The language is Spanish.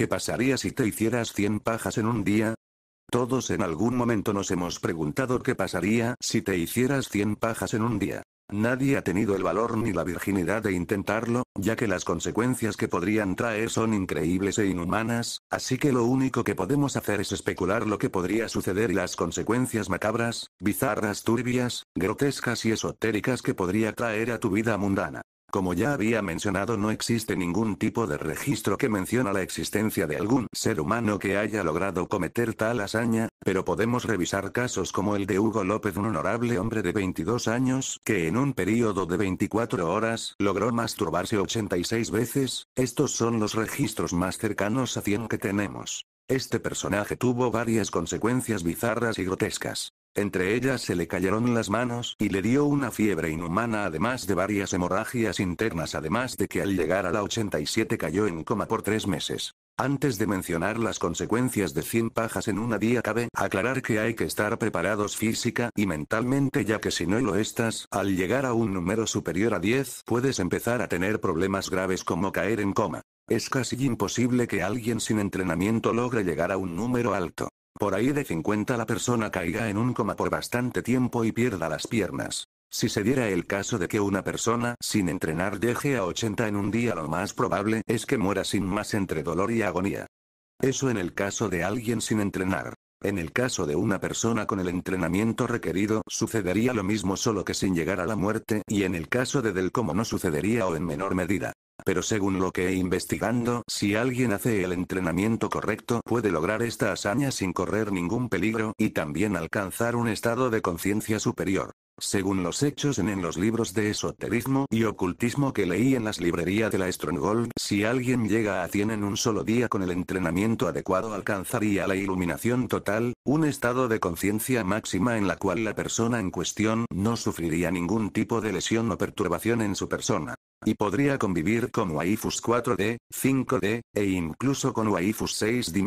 ¿Qué pasaría si te hicieras 100 pajas en un día? Todos en algún momento nos hemos preguntado qué pasaría si te hicieras 100 pajas en un día. Nadie ha tenido el valor ni la virginidad de intentarlo, ya que las consecuencias que podrían traer son increíbles e inhumanas, así que lo único que podemos hacer es especular lo que podría suceder y las consecuencias macabras, bizarras, turbias, grotescas y esotéricas que podría traer a tu vida mundana. Como ya había mencionado no existe ningún tipo de registro que menciona la existencia de algún ser humano que haya logrado cometer tal hazaña, pero podemos revisar casos como el de Hugo López, un honorable hombre de 22 años que en un periodo de 24 horas logró masturbarse 86 veces, estos son los registros más cercanos a 100 que tenemos. Este personaje tuvo varias consecuencias bizarras y grotescas. Entre ellas se le cayeron las manos y le dio una fiebre inhumana además de varias hemorragias internas además de que al llegar a la 87 cayó en coma por tres meses. Antes de mencionar las consecuencias de 100 pajas en una día cabe aclarar que hay que estar preparados física y mentalmente ya que si no lo estás, al llegar a un número superior a 10 puedes empezar a tener problemas graves como caer en coma. Es casi imposible que alguien sin entrenamiento logre llegar a un número alto. Por ahí de 50 la persona caiga en un coma por bastante tiempo y pierda las piernas. Si se diera el caso de que una persona sin entrenar deje a 80 en un día, lo más probable es que muera sin más entre dolor y agonía. Eso en el caso de alguien sin entrenar. En el caso de una persona con el entrenamiento requerido sucedería lo mismo solo que sin llegar a la muerte y en el caso de del cómo no sucedería o en menor medida pero según lo que he investigando, si alguien hace el entrenamiento correcto puede lograr esta hazaña sin correr ningún peligro y también alcanzar un estado de conciencia superior. Según los hechos en, los libros de esoterismo y ocultismo que leí en las librerías de la Stronghold, si alguien llega a 100 en un solo día con el entrenamiento adecuado alcanzaría la iluminación total, un estado de conciencia máxima en la cual la persona en cuestión no sufriría ningún tipo de lesión o perturbación en su persona. Y podría convivir con Waifus 4D, 5D, e incluso con Waifus 6D.